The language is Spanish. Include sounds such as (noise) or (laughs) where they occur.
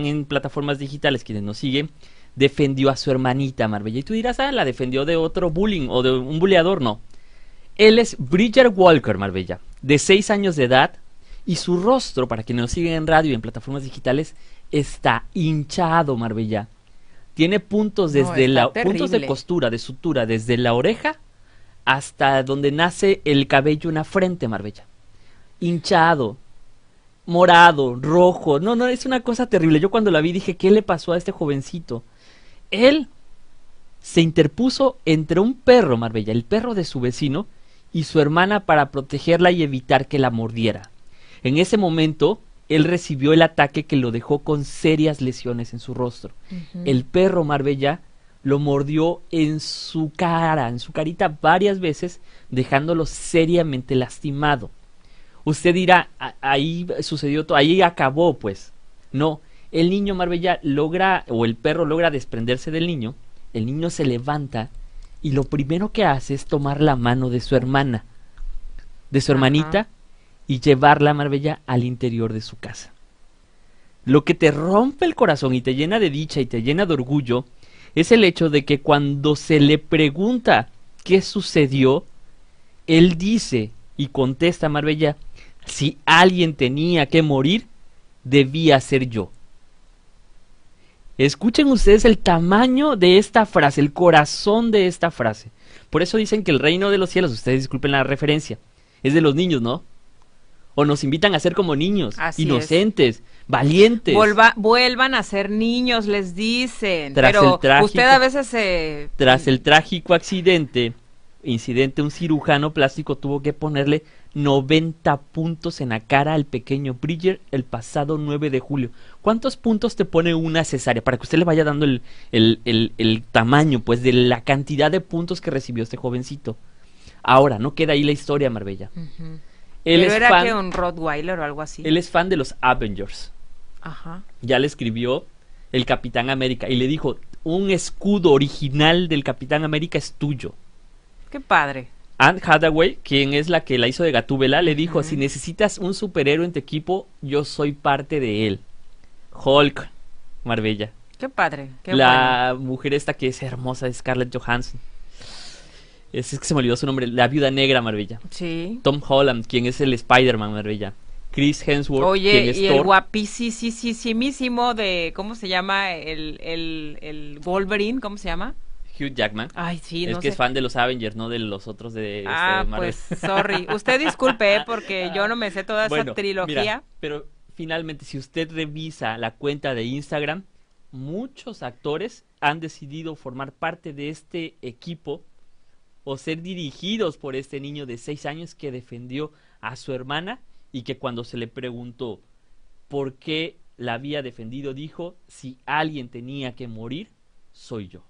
en plataformas digitales, quienes nos siguen, defendió a su hermanita Marbella. Y tú dirás, ah, la defendió de otro bullying o de un buleador, no. Él es Bridger Walker Marbella, de 6 años de edad, y su rostro, para quienes nos siguen en radio y en plataformas digitales, está hinchado Marbella. Tiene puntos desde la puntos de costura, de sutura, desde la oreja hasta donde nace el cabello en la frente, Marbella. Hinchado, morado, rojo. No, no, es una cosa terrible. Yo cuando la vi dije, ¿qué le pasó a este jovencito? Él se interpuso entre un perro, Marbella, el perro de su vecino, y su hermana para protegerla y evitar que la mordiera. En ese momento, él recibió el ataque que lo dejó con serias lesiones en su rostro. El perro Marbella lo mordió en su cara, en su carita varias veces, dejándolo seriamente lastimado. Usted dirá, ahí sucedió todo, ahí acabó, pues. No, el niño Marbella logra, o el perro logra desprenderse del niño, el niño se levanta y lo primero que hace es tomar la mano de su hermana, de su hermanita, y llevarla a Marbella al interior de su casa. Lo que te rompe el corazón y te llena de dicha y te llena de orgullo es el hecho de que cuando se le pregunta qué sucedió, él dice y contesta a Marbella, si alguien tenía que morir, debía ser yo. Escuchen ustedes el tamaño de esta frase, el corazón de esta frase. Por eso dicen que el reino de los cielos, ustedes disculpen la referencia, es de los niños, ¿no? O nos invitan a ser como niños, inocentes, valientes. vuelvan a ser niños, les dicen. usted a veces Tras el trágico accidente incidente, un cirujano plástico tuvo que ponerle 90 puntos en la cara al pequeño Bridger el pasado 9 de julio. ¿Cuántos puntos te pone una cesárea? Para que usted le vaya dando el, tamaño, pues, de la cantidad de puntos que recibió este jovencito. Ahora, no queda ahí la historia, Marbella. él Pero era que un Rottweiler o algo así. Él es fan de los Avengers. Ajá. Ya le escribió el Capitán América y le dijo, un escudo original del Capitán América es tuyo. Qué padre. Anne Hathaway, quien es la que la hizo de Gatúbela, le dijo, si necesitas un superhéroe en tu equipo, yo soy parte de él. Hulk, Marbella. Qué padre. Qué la mujer esta que es hermosa, es Scarlett Johansson. Es, que se me olvidó su nombre, la viuda negra Marbella. Sí. Tom Holland, quien es el Spider-Man Marbella. Chris Hemsworth, quien es y el guapísimo de, ¿cómo se llama? El, el, el Wolverine, ¿cómo se llama? Hugh Jackman. Ay, sí, Es que es fan de los Avengers, no de los otros de, este, ah, pues, sorry. Usted disculpe, (laughs) porque yo no me sé toda esa trilogía. pero finalmente, si usted revisa la cuenta de Instagram, muchos actores han decidido formar parte de este equipo o ser dirigidos por este niño de seis años que defendió a su hermana y que cuando se le preguntó por qué la había defendido dijo, si alguien tenía que morir, soy yo.